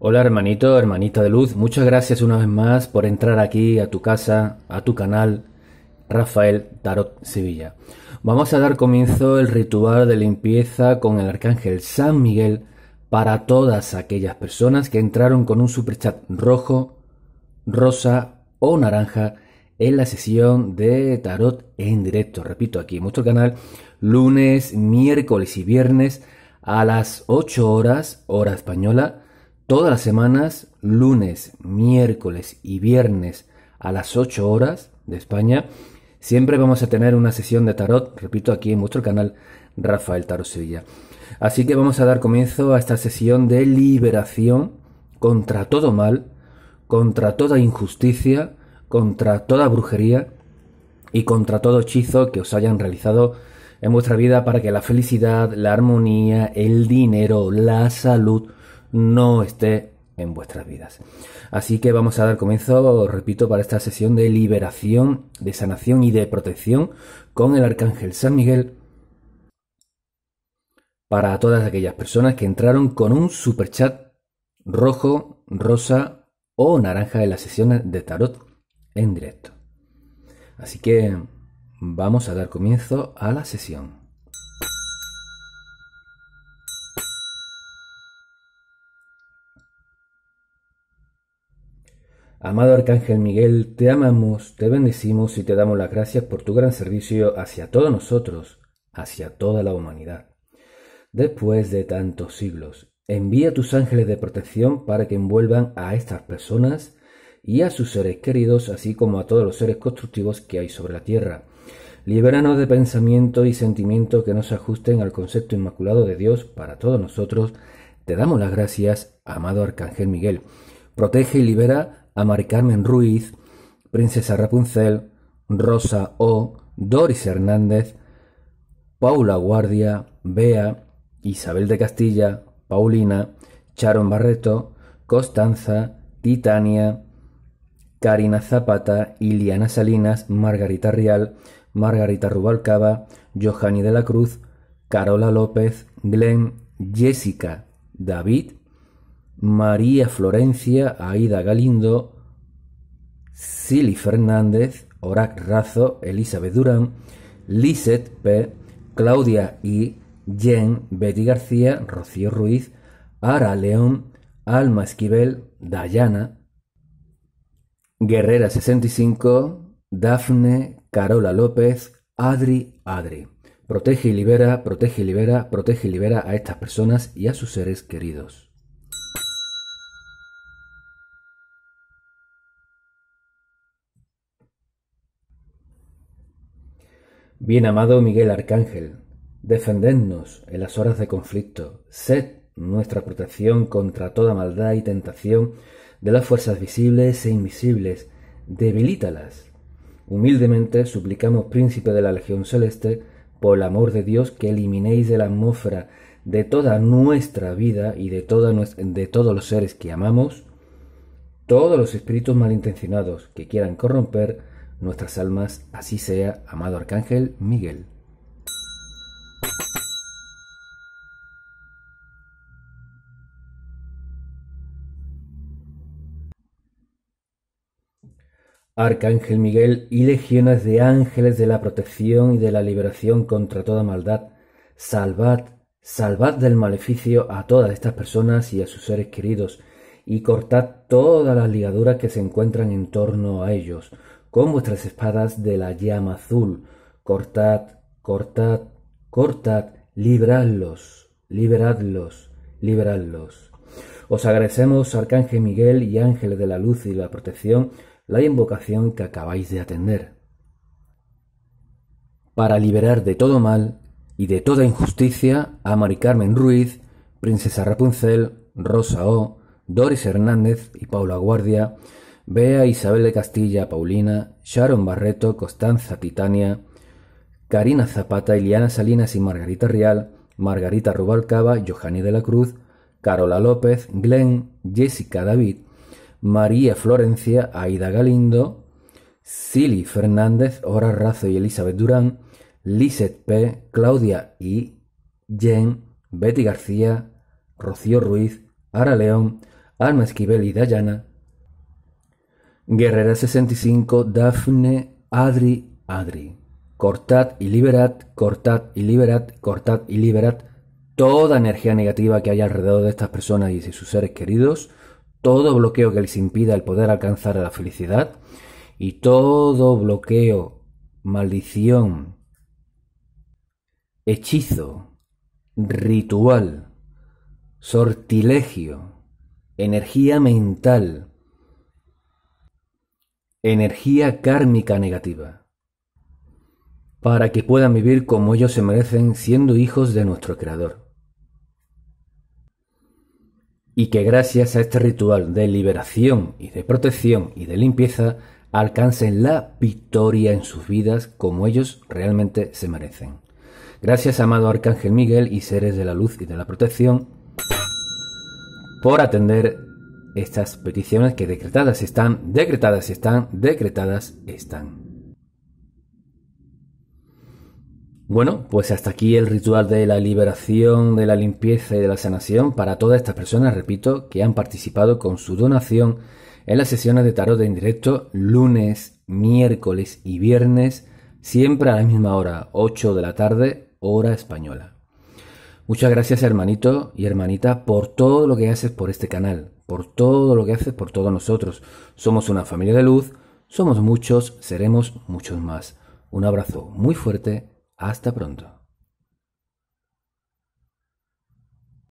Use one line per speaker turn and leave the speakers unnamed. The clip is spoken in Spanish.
Hola hermanito, hermanita de luz, muchas gracias una vez más por entrar aquí a tu casa, a tu canal, Rafael Tarot Sevilla. Vamos a dar comienzo el ritual de limpieza con el arcángel San Miguel para todas aquellas personas que entraron con un superchat rojo, rosa o naranja en la sesión de tarot en directo, repito, aquí en nuestro canal, lunes, miércoles y viernes a las 8 horas, hora española, Todas las semanas, lunes, miércoles y viernes a las 8 horas de España, siempre vamos a tener una sesión de tarot, repito, aquí en vuestro canal Rafael Tarot Sevilla. Así que vamos a dar comienzo a esta sesión de liberación contra todo mal, contra toda injusticia, contra toda brujería y contra todo hechizo que os hayan realizado en vuestra vida para que la felicidad, la armonía, el dinero, la salud, no esté en vuestras vidas. Así que vamos a dar comienzo, repito, para esta sesión de liberación, de sanación y de protección con el Arcángel San Miguel para todas aquellas personas que entraron con un super chat rojo, rosa o naranja en las sesiones de tarot en directo. Así que vamos a dar comienzo a la sesión. Amado Arcángel Miguel, te amamos, te bendecimos y te damos las gracias por tu gran servicio hacia todos nosotros, hacia toda la humanidad. Después de tantos siglos, envía tus ángeles de protección para que envuelvan a estas personas y a sus seres queridos, así como a todos los seres constructivos que hay sobre la Tierra. Libéranos de pensamientos y sentimientos que no se ajusten al concepto inmaculado de Dios para todos nosotros. Te damos las gracias, amado Arcángel Miguel. Protege y libera Amar Carmen Ruiz, Princesa Rapunzel, Rosa O, Doris Hernández, Paula Guardia, Bea, Isabel de Castilla, Paulina, Charon Barreto, Costanza, Titania, Karina Zapata, Iliana Salinas, Margarita Rial, Margarita Rubalcaba, Johanny de la Cruz, Carola López, Glenn, Jessica, David, María Florencia, Aida Galindo, Silly Fernández, Orac Razo, Elizabeth Durán, Lisette P., Claudia I., Jen, Betty García, Rocío Ruiz, Ara León, Alma Esquivel, Dayana, Guerrera 65, Dafne, Carola López, Adri, Adri. Protege y libera, protege y libera, protege y libera a estas personas y a sus seres queridos. Bien amado Miguel Arcángel, defendednos en las horas de conflicto, sed nuestra protección contra toda maldad y tentación de las fuerzas visibles e invisibles, debilítalas. Humildemente suplicamos, príncipe de la Legión Celeste, por el amor de Dios, que eliminéis de la atmósfera de toda nuestra vida y de, de todos los seres que amamos, todos los espíritus malintencionados que quieran corromper nuestras almas, así sea, amado Arcángel Miguel. Arcángel Miguel y legiones de ángeles de la protección y de la liberación contra toda maldad, salvad, salvad del maleficio a todas estas personas y a sus seres queridos, y cortad todas las ligaduras que se encuentran en torno a ellos, con vuestras espadas de la llama azul. Cortad, cortad, cortad, libradlos, liberadlos, liberadlos. Os agradecemos, Arcángel Miguel y Ángel de la Luz y la Protección, la invocación que acabáis de atender. Para liberar de todo mal y de toda injusticia a Mari Carmen Ruiz, Princesa Rapunzel, Rosa O, Doris Hernández y Paula Guardia, Bea Isabel de Castilla, Paulina, Sharon Barreto, Costanza Titania, Karina Zapata, Iliana Salinas y Margarita Real, Margarita Rubalcaba, Johanny de la Cruz, Carola López, Glenn, Jessica David, María Florencia, Aida Galindo, Silly Fernández, Hora Razo y Elizabeth Durán, Lisette P., Claudia y Jen, Betty García, Rocío Ruiz, Ara León, Alma Esquivel y Dayana, Guerrera 65, Dafne, Adri, Adri. Cortad y liberad, cortad y liberad, cortad y liberad toda energía negativa que haya alrededor de estas personas y de sus seres queridos, todo bloqueo que les impida el poder alcanzar la felicidad y todo bloqueo, maldición, hechizo, ritual, sortilegio, energía mental, energía kármica negativa, para que puedan vivir como ellos se merecen siendo hijos de nuestro Creador. Y que gracias a este ritual de liberación y de protección y de limpieza alcancen la victoria en sus vidas como ellos realmente se merecen. Gracias, amado Arcángel Miguel y seres de la luz y de la protección, por atender estas peticiones que decretadas están, decretadas están, decretadas están. Bueno, pues hasta aquí el ritual de la liberación, de la limpieza y de la sanación para todas estas personas, repito, que han participado con su donación en las sesiones de tarot en directo lunes, miércoles y viernes, siempre a la misma hora, 8 de la tarde, hora española. Muchas gracias hermanito y hermanita por todo lo que haces por este canal por todo lo que haces por todos nosotros. Somos una familia de luz, somos muchos, seremos muchos más. Un abrazo muy fuerte, hasta pronto.